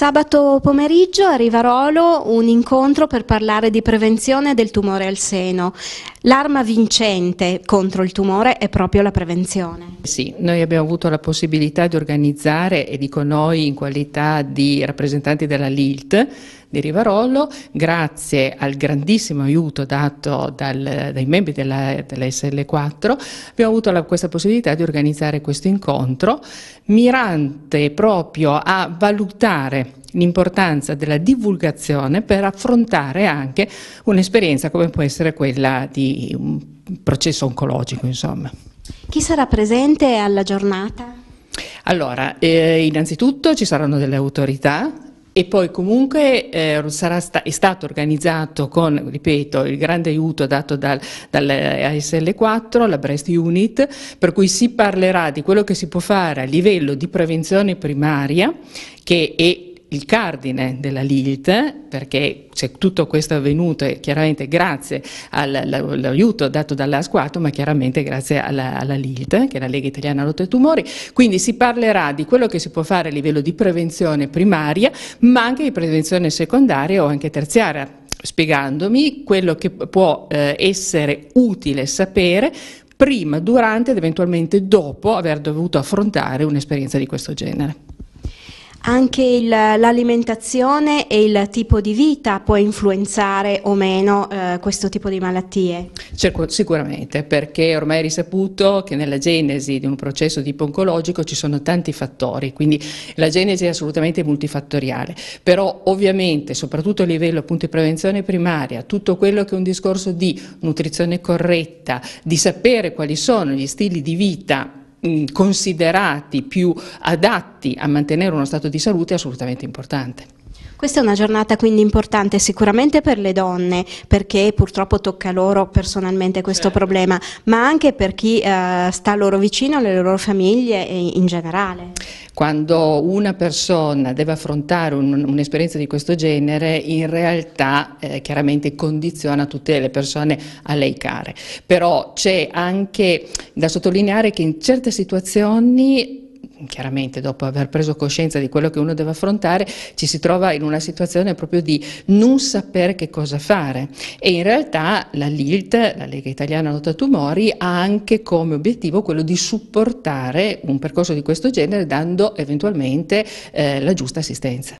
Sabato pomeriggio a Rivarolo un incontro per parlare di prevenzione del tumore al seno. L'arma vincente contro il tumore è proprio la prevenzione. Sì, noi abbiamo avuto la possibilità di organizzare, e dico noi in qualità di rappresentanti della LILT di Rivarolo, grazie al grandissimo aiuto dato dal, dai membri della, della SL4, abbiamo avuto la, questa possibilità di organizzare questo incontro mirante proprio a valutare l'importanza della divulgazione per affrontare anche un'esperienza come può essere quella di un processo oncologico, insomma. Chi sarà presente alla giornata? Allora, eh, innanzitutto ci saranno delle autorità e poi comunque eh, sta è stato organizzato con, ripeto, il grande aiuto dato dal, dall'ASL4, eh, la Breast Unit, per cui si parlerà di quello che si può fare a livello di prevenzione primaria che è il cardine della Lilt, perché tutto questo è avvenuto chiaramente grazie all'aiuto dato dall'ASQUATO, ma chiaramente grazie alla, alla Lilith, che è la Lega Italiana Lotta ai Tumori. Quindi si parlerà di quello che si può fare a livello di prevenzione primaria, ma anche di prevenzione secondaria o anche terziaria, spiegandomi quello che può eh, essere utile sapere prima, durante ed eventualmente dopo aver dovuto affrontare un'esperienza di questo genere. Anche l'alimentazione e il tipo di vita può influenzare o meno eh, questo tipo di malattie? Cerco, sicuramente, perché ormai è risaputo che nella genesi di un processo tipo oncologico ci sono tanti fattori, quindi la genesi è assolutamente multifattoriale, però ovviamente soprattutto a livello appunto di prevenzione primaria, tutto quello che è un discorso di nutrizione corretta, di sapere quali sono gli stili di vita considerati più adatti a mantenere uno stato di salute è assolutamente importante. Questa è una giornata quindi importante sicuramente per le donne, perché purtroppo tocca loro personalmente questo certo. problema, ma anche per chi eh, sta loro vicino, le loro famiglie e in generale. Quando una persona deve affrontare un'esperienza un di questo genere, in realtà eh, chiaramente condiziona tutte le persone a lei care. Però c'è anche da sottolineare che in certe situazioni chiaramente dopo aver preso coscienza di quello che uno deve affrontare, ci si trova in una situazione proprio di non sapere che cosa fare. E in realtà la LILT, la Lega Italiana Lotta Tumori, ha anche come obiettivo quello di supportare un percorso di questo genere dando eventualmente eh, la giusta assistenza.